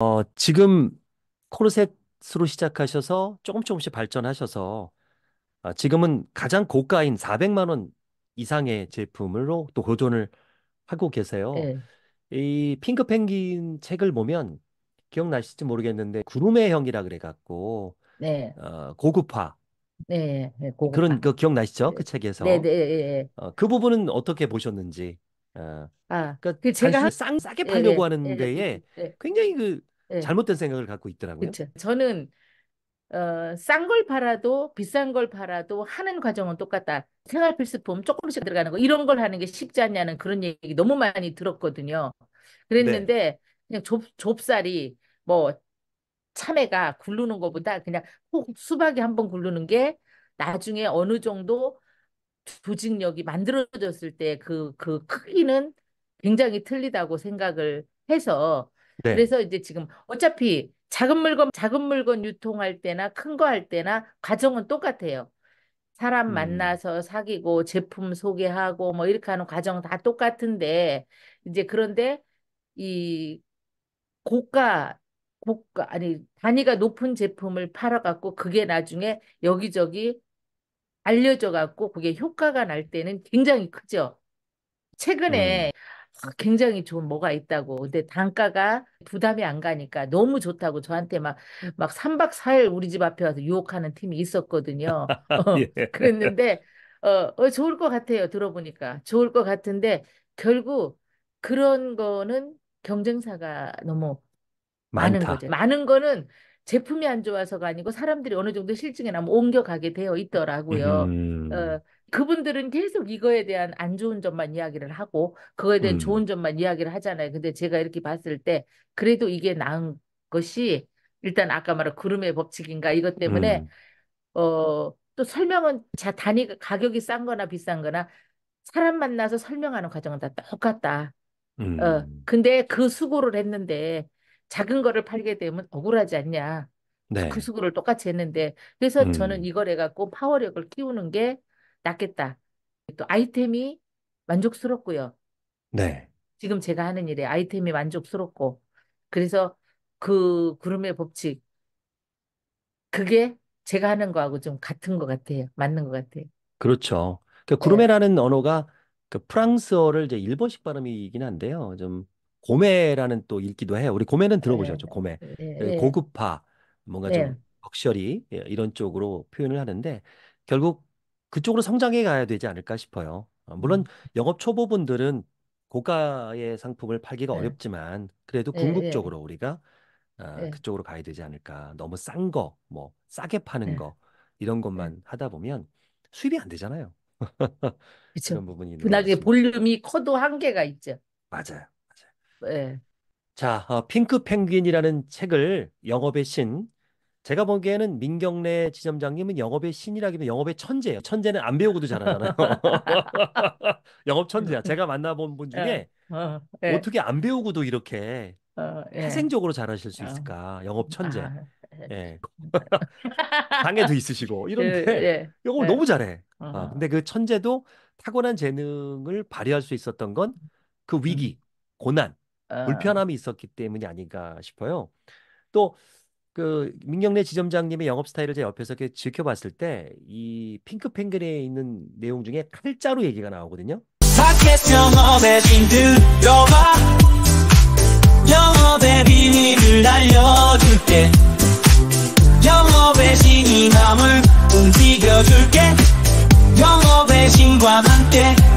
어, 지금 코르셋으로 시작하셔서 조금 조금씩 발전하셔서 어, 지금은 가장 고가인 400만 원 이상의 제품으로 또 고전을 하고 계세요. 네. 이 핑크 펭귄 책을 보면 기억나실지 모르겠는데 구름의 형이라 그래갖고 네. 어, 고급화 네. 네. 그런 고급화. 그 기억나시죠? 그 네. 책에서 네네. 네, 예, 예, 어, 그 부분은 어떻게 보셨는지. 어, 아, 그러니까 그 제가 단순히 한- 싼 싸게 예, 팔려고 예, 하는 예, 예, 데에 예, 굉장히 그 예. 잘못된 생각을 갖고 있더라고요. 그렇 저는 어, 싼 걸 팔아도 비싼 걸 팔아도 하는 과정은 똑같다. 생활 필수품 조금씩 들어가는 거 이런 걸 하는 게 쉽지 않냐는 그런 얘기 너무 많이 들었거든요. 네. 그랬는데 그냥 좁, 좁쌀이 뭐 참외가 굴르는 것보다 그냥 혹 수박이 한번 굴르는 게 나중에 어느 정도 조직력이 만들어졌을 때 그그 그 크기는 굉장히 틀리다고 생각을 해서 네. 그래서 이제 지금 어차피 작은 물건 작은 물건 유통할 때나 큰 거 할 때나 과정은 똑같아요. 사람 음. 만나서 사귀고 제품 소개하고 뭐 이렇게 하는 과정 다 똑같은데 이제 그런데 이 고가 고가 아니 단위가 높은 제품을 팔아 갖고 그게 나중에 여기저기 알려져 갖고 그게 효과가 날 때는 굉장히 크죠. 최근에 음. 아, 굉장히 좋은 뭐가 있다고. 근데 단가가 부담이 안 가니까 너무 좋다고 저한테 막, 막 3박 4일 우리 집 앞에 와서 유혹하는 팀이 있었거든요. 어, 예. 그랬는데, 어, 어, 좋을 것 같아요. 들어보니까. 좋을 것 같은데, 결국 그런 거는 경쟁사가 너무 많은 많다. 거죠. 많은 거는 제품이 안 좋아서가 아니고 사람들이 어느 정도 실증이 나 옮겨가게 되어 있더라고요. 음. 어, 그분들은 계속 이거에 대한 안 좋은 점만 이야기를 하고 그거에 대한 음. 좋은 점만 이야기를 하잖아요. 근데 제가 이렇게 봤을 때 그래도 이게 나은 것이 일단 아까 말한 구름의 법칙인가 이것 때문에 음. 어또 설명은 자 단위 가격이 싼 거나 비싼 거나 사람 만나서 설명하는 과정은 다 똑같다. 어, 음. 어 근데 그 수고를 했는데 작은 거를 팔게 되면 억울하지 않냐. 그 네. 그 수고를 똑같이 했는데 그래서 음. 저는 이걸 해갖고 파워력을 키우는 게 낫겠다. 또 아이템이 만족스럽고요. 네. 지금 제가 하는 일에 아이템이 만족스럽고 그래서 그 구름의 법칙 그게 제가 하는 거하고 좀 같은 것 같아요. 맞는 것 같아요. 그렇죠. 그구름메라는 그러니까 네. 언어가 그 프랑스어를 이제 일본식 발음이긴 한데요. 좀 고메라는 또 읽기도 해요. 우리 고메는 들어보셨죠? 네. 고메. 네. 그 예. 고급화, 뭔가 좀 네. 럭셔리 예, 이런 쪽으로 표현을 하는데 결국 그쪽으로 성장해 가야 되지 않을까 싶어요. 어, 물론 음. 영업 초보분들은 고가의 상품을 팔기가 네. 어렵지만 그래도 예, 궁극적으로 네, 우리가 아, 그쪽으로 가야 되지 않을까. 너무 싼 거, 뭐 싸게 파는 거 이런 것만 하다 보면 수입이 안 되잖아요. 그런 부분이 분하게 볼륨이 커도 한계가 있죠. 맞아요. 네. 자, 어, 핑크 펭귄이라는 책을 영업의 신. 제가 보기에는 민경래 지점장님은 영업의 신이라기보다 영업의 천재예요. 천재는 안 배우고도 잘하잖아요. 영업 천재야. 제가 만나본 분 중에 예. 어, 예. 떻게안 배우고도 이렇게 어, 태생적으로 잘하실 수 어. 있을까? 영업 천재. 아, 예. 당에도 있으시고 이런데 예, 이걸 너무 잘해. 어. 아, 근데 그 천재도 타고난 재능을 발휘할 수 있었던 건 그 위기, 음. 고난, 아. 불편함이 있었기 때문이 아닌가 싶어요. 또그 민경래 지점장님의 영업 스타일을 제 옆에서 이렇게 지켜봤을 때 이 핑크 펭귄에 있는 내용 중에 칼자루 얘기가 나오거든요. 영업의 힘들어봐 영업의 비밀을 알려줄게 영업의 신이 남을 움직여줄게 영업의 신과 함께